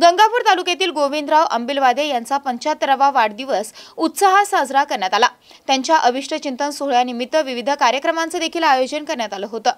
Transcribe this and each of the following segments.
गंगापूर तालुक्यातील गोविंदराव अंबिलवादे यांचा पंच्याहत्तरावा वाढदिवस उत्साहात साजरा करण्यात आला त्यांच्या अविष्ट चिंतन सोहळ्यानिमित्त विविध कार्यक्रमांचं देखील आयोजन करण्यात आलं होतं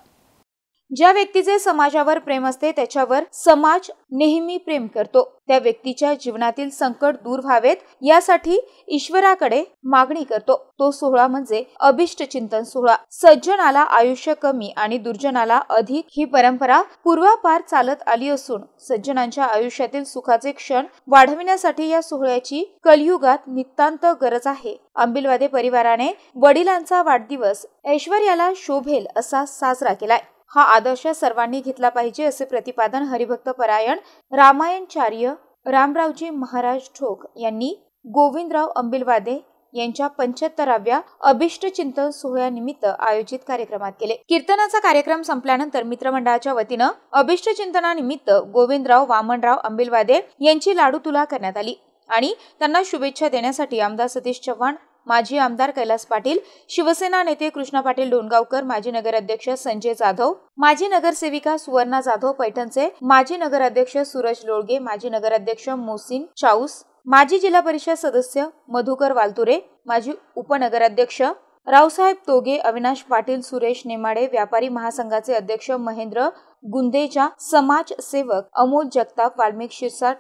ज्या व्यक्तीचे समाजावर प्रेम असते त्याच्यावर समाज नेहमी प्रेम करतो त्या व्यक्तीच्या जीवनातील संकट दूर व्हावेत यासाठी ईश्वराकडे मागणी करतो तो सोहळा म्हणजे अभिष्ट चिंतन सोहळा सज्जनाला आयुष्य कमी आणि दुर्जनाला अधिक ही परंपरा पूर्वापार चालत आली असून सज्जनांच्या आयुष्यातील सुखाचे क्षण वाढविण्यासाठी या सोहळ्याची कलियुगात नितांत गरज आहे अंबिलवादे परिवाराने वडिलांचा वाढदिवस ऐश्वर्याला शोभेल असा साजरा केलाय हा आदर्श सर्वांनी घेतला पाहिजे असे प्रतिपादन हरिभक्त परायण रामायणचार्य रामरावजी महाराज ठोक यांनी गोविंदराव अंबिलवादे यांच्या पंच्याहत्तराव्या अभिष्ट चिंतन सोहळ्यानिमित्त आयोजित कार्यक्रमात केले कीर्तनाचा कार्यक्रम संपल्यानंतर मित्रमंडळाच्या वतीनं अभिष्ट चिंतनानिमित्त गोविंदराव वामनराव अंबिलवादे यांची लाडू तुला करण्यात आली आणि त्यांना शुभेच्छा देण्यासाठी आमदार सतीश चव्हाण माजी आमदार कैलास पाटील शिवसेना नेते कृष्णा पाटील डोणगावकर माजी नगराध्यक्ष संजय जाधव माजी नगरसेविका सुवर्णा जाधव पैठणचे माजी नगराध्यक्ष सूरज लोळगे माजी नगराध्यक्ष मोसिन चाऊस माजी जिल्हा परिषद सदस्य मधुकर वालतुरे माजी उपनगराध्यक्ष रावसाहेब तोगे अविनाश पाटील सुरेश नेमाडे व्यापारी महासंघाचे अध्यक्ष महेंद्र गुंदेजा समाजसेवक अमोल जगताप वाल्मिक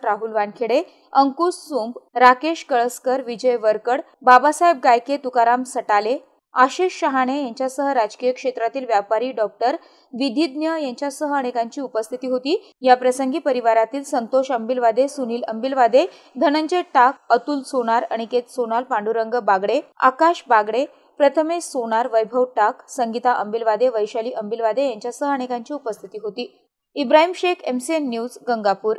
राहुल वानखेडे अंकुश सुंब राकेश कळसकर विजय वरकड बाबासाहेब गायके तुकाराम सटाले आशिष शहाणे यांच्यासह राजकीय क्षेत्रातील व्यापारी डॉक्टर विधिज्ञ यांच्यासह अनेकांची उपस्थिती होती या प्रसंगी परिवारातील संतोष अंबिलवादे सुनील अंबिलवादे धनंजय टाक अतुल सोनार अनिकेत सोनाल पांडुरंग बागडे आकाश बागडे प्रथमेश सोनार वैभव टाक संगीता अंबिलवादे वैशाली अंबिलवादे यांच्यासह अनेकांची उपस्थिती होती इब्राहिम शेख एमसीएन न्यूज गंगापूर